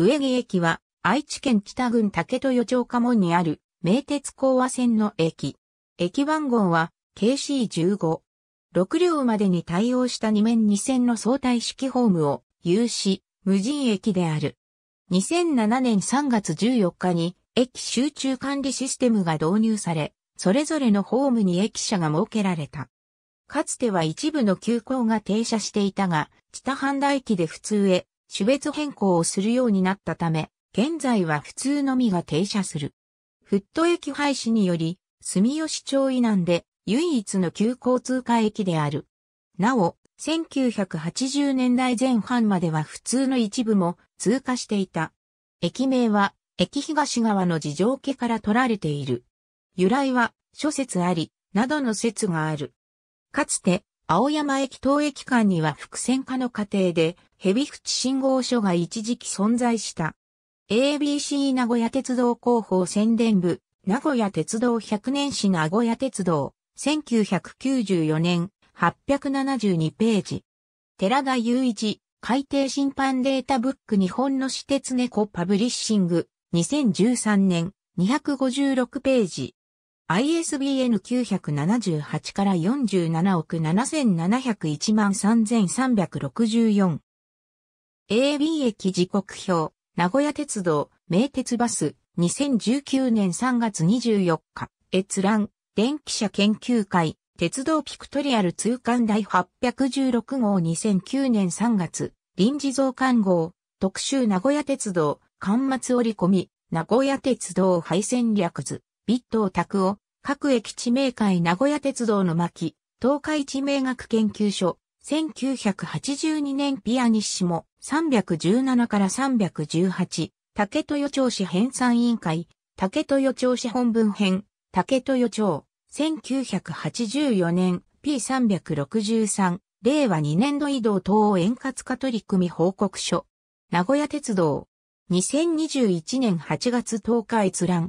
上木駅は、愛知県北郡竹豊町下門にある、名鉄港和線の駅。駅番号は、KC15。6両までに対応した2面2線の相対式ホームを、有し、無人駅である。2007年3月14日に、駅集中管理システムが導入され、それぞれのホームに駅舎が設けられた。かつては一部の急行が停車していたが、北半田駅で普通へ、種別変更をするようになったため、現在は普通のみが停車する。フット駅廃止により、住吉町以南で唯一の急交通化駅である。なお、1980年代前半までは普通の一部も通過していた。駅名は、駅東側の地上家から取られている。由来は、諸説あり、などの説がある。かつて、青山駅当駅間には伏線化の過程で、蛇淵信号所が一時期存在した。ABC 名古屋鉄道広報宣伝部、名古屋鉄道100年史名古屋鉄道、1994年、872ページ。寺田雄一、海底審判データブック日本の私鉄猫パブリッシング、2013年、256ページ。ISBN 978から47億7701万3364。AB 駅時刻表、名古屋鉄道、名鉄バス、2019年3月24日、閲覧、電気車研究会、鉄道ピクトリアル通貫第816号2009年3月、臨時増刊号、特集名古屋鉄道、端末折り込み、名古屋鉄道廃線略図。ビット拓を、各駅地名会名古屋鉄道の巻、東海地名学研究所、1982年ピアニッシモ、317から318、竹豊町市編纂委員会、竹豊町市本文編、竹豊町、1984年 P363、令和2年度移動等を円滑化取り組み報告書、名古屋鉄道、2021年8月10日閲覧、